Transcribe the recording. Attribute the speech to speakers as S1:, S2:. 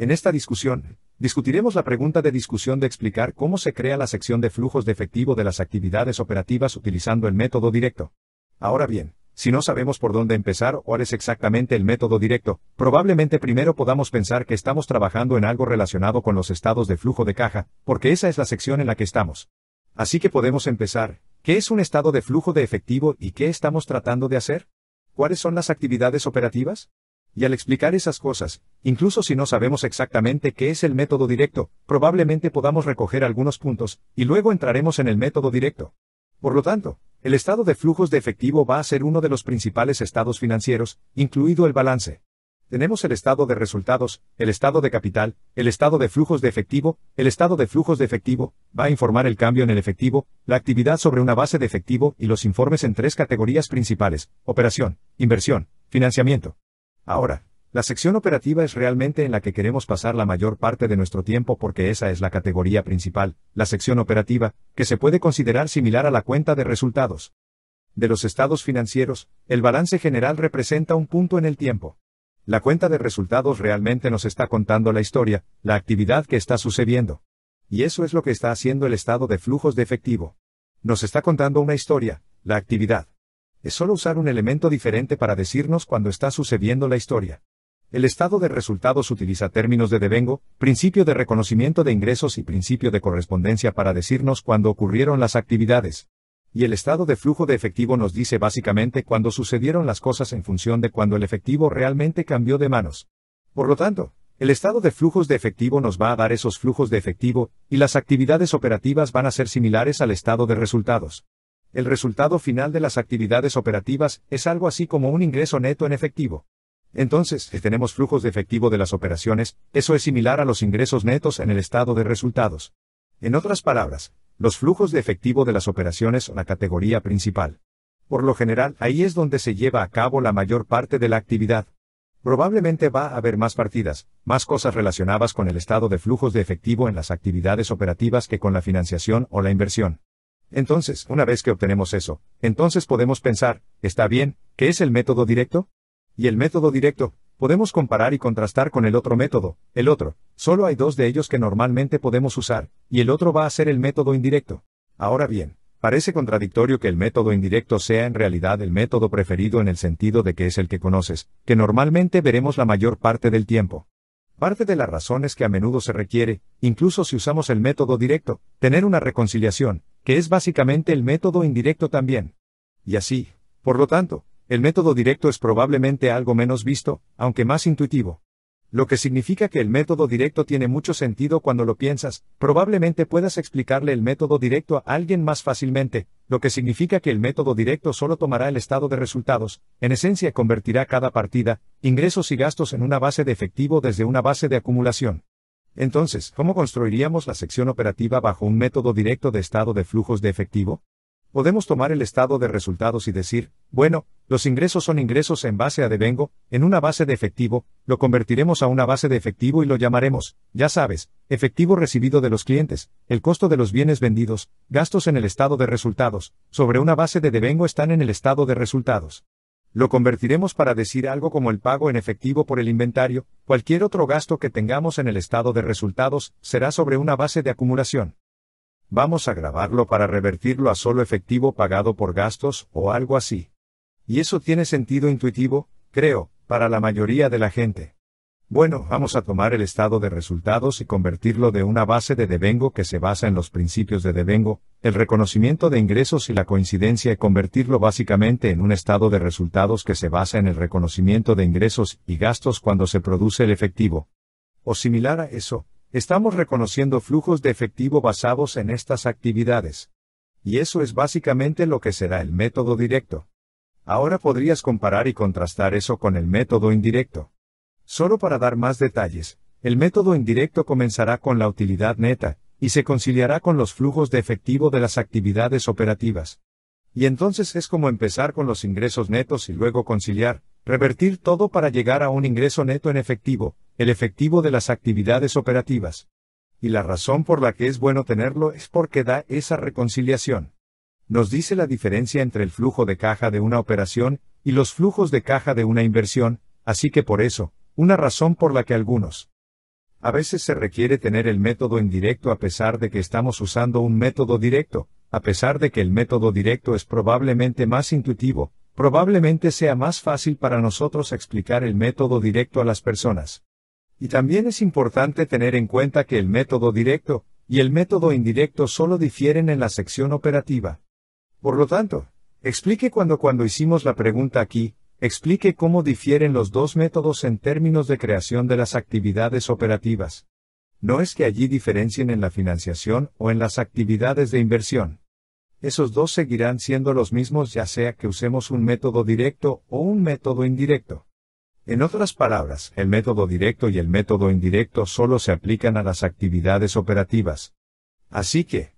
S1: En esta discusión, discutiremos la pregunta de discusión de explicar cómo se crea la sección de flujos de efectivo de las actividades operativas utilizando el método directo. Ahora bien, si no sabemos por dónde empezar o cuál es exactamente el método directo, probablemente primero podamos pensar que estamos trabajando en algo relacionado con los estados de flujo de caja, porque esa es la sección en la que estamos. Así que podemos empezar, ¿qué es un estado de flujo de efectivo y qué estamos tratando de hacer? ¿Cuáles son las actividades operativas? Y al explicar esas cosas, incluso si no sabemos exactamente qué es el método directo, probablemente podamos recoger algunos puntos, y luego entraremos en el método directo. Por lo tanto, el estado de flujos de efectivo va a ser uno de los principales estados financieros, incluido el balance. Tenemos el estado de resultados, el estado de capital, el estado de flujos de efectivo, el estado de flujos de efectivo, va a informar el cambio en el efectivo, la actividad sobre una base de efectivo y los informes en tres categorías principales, operación, inversión, financiamiento. Ahora, la sección operativa es realmente en la que queremos pasar la mayor parte de nuestro tiempo porque esa es la categoría principal, la sección operativa, que se puede considerar similar a la cuenta de resultados. De los estados financieros, el balance general representa un punto en el tiempo. La cuenta de resultados realmente nos está contando la historia, la actividad que está sucediendo. Y eso es lo que está haciendo el estado de flujos de efectivo. Nos está contando una historia, la actividad es solo usar un elemento diferente para decirnos cuándo está sucediendo la historia. El estado de resultados utiliza términos de devengo, principio de reconocimiento de ingresos y principio de correspondencia para decirnos cuándo ocurrieron las actividades. Y el estado de flujo de efectivo nos dice básicamente cuándo sucedieron las cosas en función de cuándo el efectivo realmente cambió de manos. Por lo tanto, el estado de flujos de efectivo nos va a dar esos flujos de efectivo, y las actividades operativas van a ser similares al estado de resultados. El resultado final de las actividades operativas es algo así como un ingreso neto en efectivo. Entonces, si tenemos flujos de efectivo de las operaciones, eso es similar a los ingresos netos en el estado de resultados. En otras palabras, los flujos de efectivo de las operaciones son la categoría principal. Por lo general, ahí es donde se lleva a cabo la mayor parte de la actividad. Probablemente va a haber más partidas, más cosas relacionadas con el estado de flujos de efectivo en las actividades operativas que con la financiación o la inversión. Entonces, una vez que obtenemos eso, entonces podemos pensar, ¿está bien? ¿Qué es el método directo? Y el método directo, podemos comparar y contrastar con el otro método, el otro, solo hay dos de ellos que normalmente podemos usar, y el otro va a ser el método indirecto. Ahora bien, parece contradictorio que el método indirecto sea en realidad el método preferido en el sentido de que es el que conoces, que normalmente veremos la mayor parte del tiempo. Parte de las razones que a menudo se requiere, incluso si usamos el método directo, tener una reconciliación, que es básicamente el método indirecto también. Y así, por lo tanto, el método directo es probablemente algo menos visto, aunque más intuitivo. Lo que significa que el método directo tiene mucho sentido cuando lo piensas, probablemente puedas explicarle el método directo a alguien más fácilmente, lo que significa que el método directo solo tomará el estado de resultados, en esencia convertirá cada partida, ingresos y gastos en una base de efectivo desde una base de acumulación. Entonces, ¿cómo construiríamos la sección operativa bajo un método directo de estado de flujos de efectivo? Podemos tomar el estado de resultados y decir, bueno, los ingresos son ingresos en base a devengo, en una base de efectivo, lo convertiremos a una base de efectivo y lo llamaremos, ya sabes, efectivo recibido de los clientes, el costo de los bienes vendidos, gastos en el estado de resultados, sobre una base de devengo están en el estado de resultados. Lo convertiremos para decir algo como el pago en efectivo por el inventario, cualquier otro gasto que tengamos en el estado de resultados, será sobre una base de acumulación. Vamos a grabarlo para revertirlo a solo efectivo pagado por gastos, o algo así. Y eso tiene sentido intuitivo, creo, para la mayoría de la gente. Bueno, vamos a tomar el estado de resultados y convertirlo de una base de devengo que se basa en los principios de devengo, el reconocimiento de ingresos y la coincidencia y convertirlo básicamente en un estado de resultados que se basa en el reconocimiento de ingresos y gastos cuando se produce el efectivo. O similar a eso, estamos reconociendo flujos de efectivo basados en estas actividades. Y eso es básicamente lo que será el método directo. Ahora podrías comparar y contrastar eso con el método indirecto. Solo para dar más detalles, el método indirecto comenzará con la utilidad neta, y se conciliará con los flujos de efectivo de las actividades operativas. Y entonces es como empezar con los ingresos netos y luego conciliar, revertir todo para llegar a un ingreso neto en efectivo, el efectivo de las actividades operativas. Y la razón por la que es bueno tenerlo es porque da esa reconciliación. Nos dice la diferencia entre el flujo de caja de una operación y los flujos de caja de una inversión, así que por eso, una razón por la que algunos. A veces se requiere tener el método indirecto a pesar de que estamos usando un método directo, a pesar de que el método directo es probablemente más intuitivo, probablemente sea más fácil para nosotros explicar el método directo a las personas. Y también es importante tener en cuenta que el método directo y el método indirecto solo difieren en la sección operativa. Por lo tanto, explique cuando cuando hicimos la pregunta aquí, explique cómo difieren los dos métodos en términos de creación de las actividades operativas. No es que allí diferencien en la financiación o en las actividades de inversión. Esos dos seguirán siendo los mismos ya sea que usemos un método directo o un método indirecto. En otras palabras, el método directo y el método indirecto solo se aplican a las actividades operativas. Así que,